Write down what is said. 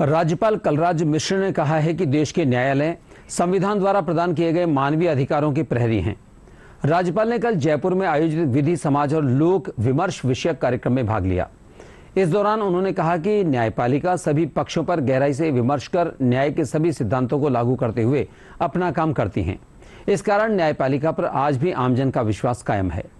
राज्यपाल कलराज मिश्र ने कहा है कि देश के न्यायालय संविधान द्वारा प्रदान किए गए मानवीय अधिकारों के प्रहरी हैं राज्यपाल ने कल जयपुर में आयोजित विधि समाज और लोक विमर्श विषयक कार्यक्रम में भाग लिया इस दौरान उन्होंने कहा कि न्यायपालिका सभी पक्षों पर गहराई से विमर्श कर न्याय के सभी सिद्धांतों को लागू करते हुए अपना काम करती हैं इस कारण न्यायपालिका पर आज भी आमजन का विश्वास कायम है